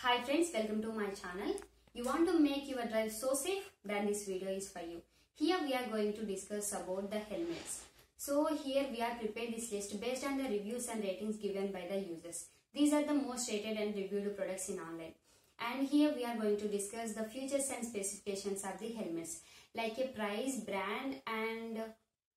Hi friends, welcome to my channel. You want to make your drive so safe? Then this video is for you. Here we are going to discuss about the helmets. So here we are prepared this list based on the reviews and ratings given by the users. These are the most rated and reviewed products in online. And here we are going to discuss the features and specifications of the helmets like a price, brand and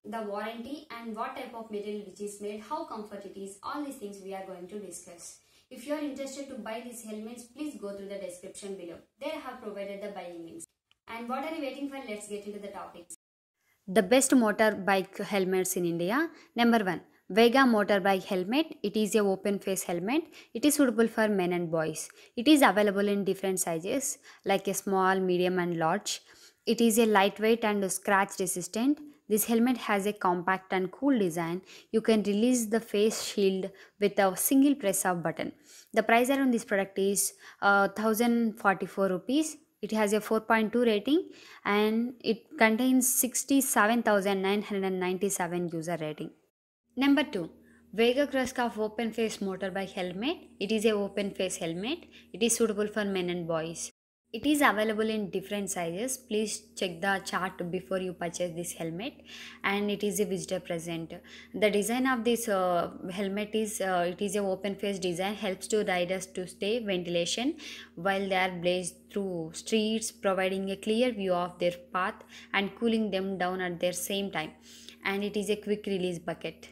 the warranty and what type of material which is made, how comfort it is, all these things we are going to discuss. If you are interested to buy these helmets, please go through the description below. There I have provided the buying links. And what are you waiting for? Let's get into the topics. The best motorbike helmets in India. Number 1. Vega motorbike helmet. It is a open face helmet. It is suitable for men and boys. It is available in different sizes like a small, medium and large. It is a lightweight and scratch resistant. This helmet has a compact and cool design. You can release the face shield with a single press of button. The price on this product is uh, 1044 rupees. It has a 4.2 rating and it contains 67,997 user rating. Number 2. Vega Kraskov open face motorbike helmet. It is a open face helmet. It is suitable for men and boys it is available in different sizes please check the chart before you purchase this helmet and it is a visitor present the design of this uh, helmet is uh, it is a open face design helps to riders to stay ventilation while they are blazed through streets providing a clear view of their path and cooling them down at their same time and it is a quick release bucket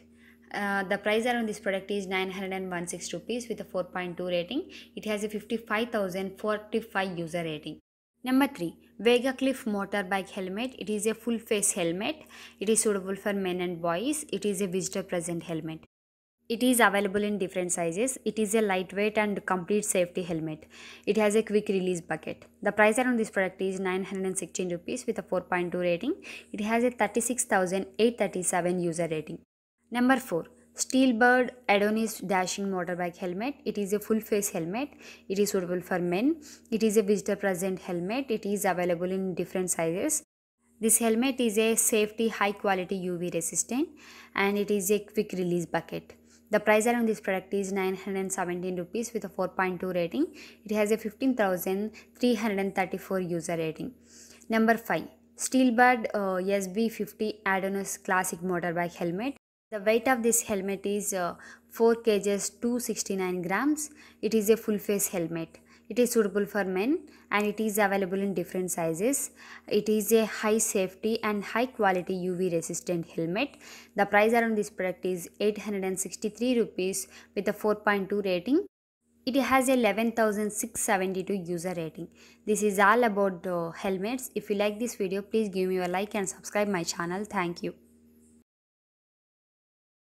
uh, the price around this product is 916 rupees with a 4.2 rating. It has a 55,045 user rating. Number 3. Vega Cliff Motorbike Helmet. It is a full face helmet. It is suitable for men and boys. It is a visitor present helmet. It is available in different sizes. It is a lightweight and complete safety helmet. It has a quick release bucket. The price around this product is 916 rupees with a 4.2 rating. It has a 36,837 user rating. Number 4. Steelbird Adonis Dashing Motorbike Helmet. It is a full face helmet. It is suitable for men. It is a visitor present helmet. It is available in different sizes. This helmet is a safety high quality UV resistant and it is a quick release bucket. The price around this product is 917 rupees with a 4.2 rating. It has a 15,334 user rating. Number 5. Steelbird uh, SB50 Adonis Classic Motorbike Helmet. The weight of this helmet is uh, 4 kg 269 grams. It is a full face helmet. It is suitable for men and it is available in different sizes. It is a high safety and high quality UV resistant helmet. The price around this product is 863 rupees with a 4.2 rating. It has 11,672 user rating. This is all about uh, helmets. If you like this video, please give me a like and subscribe my channel. Thank you.